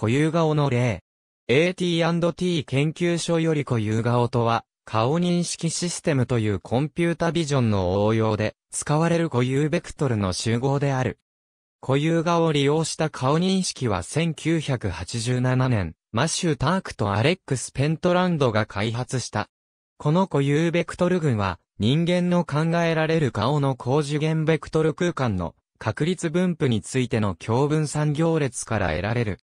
固有顔の例。AT&T 研究所より固有顔とは、顔認識システムというコンピュータビジョンの応用で、使われる固有ベクトルの集合である。固有顔を利用した顔認識は1987年、マッシュタークとアレックス・ペントランドが開発した。この固有ベクトル群は、人間の考えられる顔の高次元ベクトル空間の確率分布についての共分産行列から得られる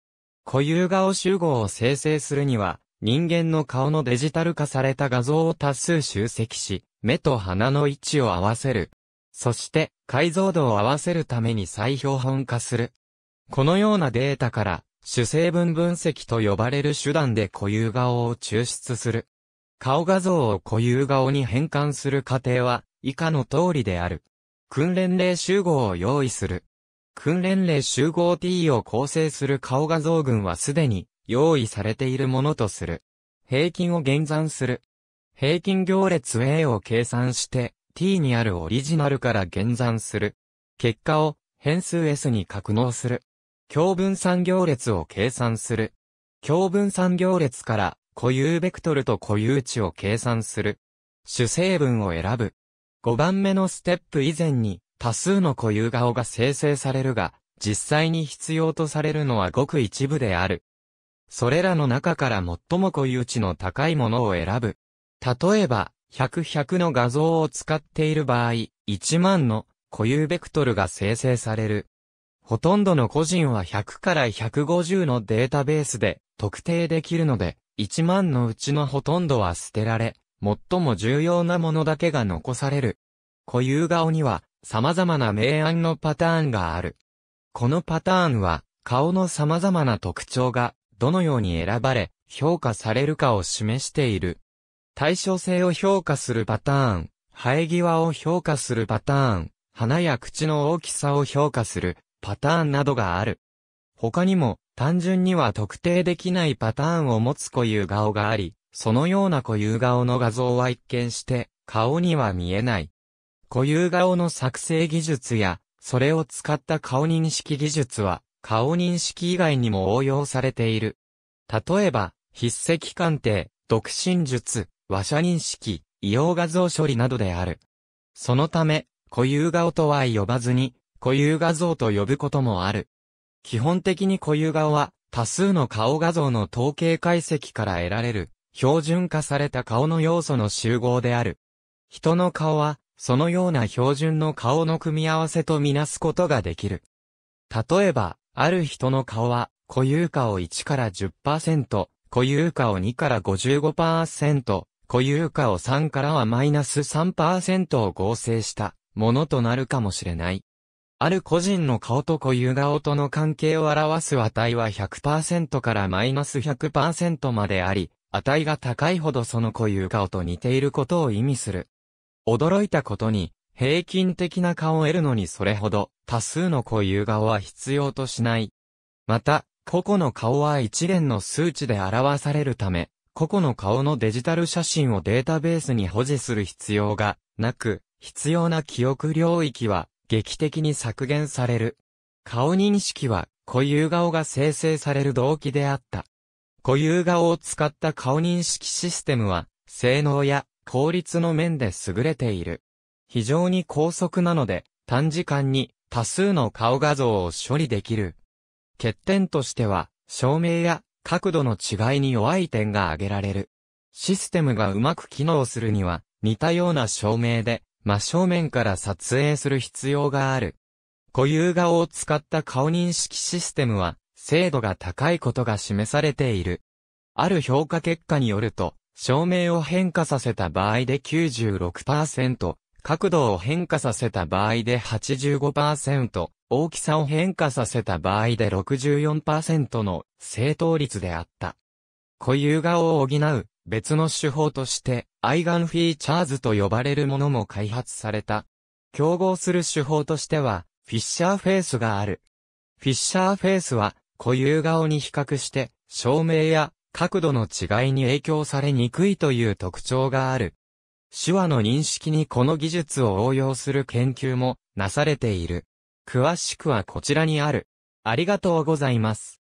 固有顔集合を生成するには、人間の顔のデジタル化された画像を多数集積し、目と鼻の位置を合わせる。そして、解像度を合わせるために再標本化する。このようなデータから、主成分分析と呼ばれる手段で固有顔を抽出する。顔画像を固有顔に変換する過程は、以下の通りである。訓練例集合を用意する。訓練例集合 T を構成する顔画像群はすでに用意されているものとする。平均を減算する。平均行列 A を計算して T にあるオリジナルから減算する。結果を変数 S に格納する。共分散行列を計算する。共分散行列から固有ベクトルと固有値を計算する。主成分を選ぶ。5番目のステップ以前に多数の固有顔が生成されるが、実際に必要とされるのはごく一部である。それらの中から最も固有値の高いものを選ぶ。例えば、100-100の画像を使っている場合、1万の固有ベクトルが生成される。ほとんどの個人は100から150のデータベースで特定できるので、1万のうちのほとんどは捨てられ、最も重要なものだけが残される。固有顔には様々な明暗のパターンがある。このパターンは、顔の様々な特徴が、どのように選ばれ、評価されるかを示している。対称性を評価するパターン、生え際を評価するパターン、鼻や口の大きさを評価するパターンなどがある。他にも、単純には特定できないパターンを持つ固有顔があり、そのような固有顔の画像は一見して、顔には見えない。固有顔の作成技術や、それを使った顔認識技術は、顔認識以外にも応用されている。例えば、筆跡鑑定、独身術、和射認識、異様画像処理などである。そのため、固有顔とは呼ばずに、固有画像と呼ぶこともある。基本的に固有顔は、多数の顔画像の統計解析から得られる、標準化された顔の要素の集合である。人の顔は、そのような標準の顔の組み合わせとみなすことができる。例えば、ある人の顔は、固有化を1から10%、固有化を2から55%、固有化を3からはマイナス3%を合成したものとなるかもしれない。ある個人の顔と固有顔との関係を表す値は100%からマイナス100%まであり、値が高いほどその固有顔と似ていることを意味する。驚いたことに、平均的な蚊を得るのにそれほど多数の固有顔は必要としない。また、個々の顔は一連の数値で表されるため、個々の顔のデジタル写真をデータベースに保持する必要がなく、必要な記憶領域は劇的に削減される。顔認識は固有顔が生成される動機であった。固有顔を使った顔認識システムは、性能や効率の面で優れている。非常に高速なので、短時間に多数の顔画像を処理できる。欠点としては、照明や角度の違いに弱い点が挙げられる。システムがうまく機能するには、似たような照明で、真正面から撮影する必要がある。固有画を使った顔認識システムは、精度が高いことが示されている。ある評価結果によると、照明を変化させた場合で96%、角度を変化させた場合で85%、大きさを変化させた場合で64%の正当率であった。固有画を補う別の手法として、アイガンフィーチャーズと呼ばれるものも開発された。競合する手法としては、フィッシャーフェイスがある。フィッシャーフェイスは、固有顔に比較して、照明や角度の違いに影響されにくいという特徴がある。手話の認識にこの技術を応用する研究もなされている。詳しくはこちらにある。ありがとうございます。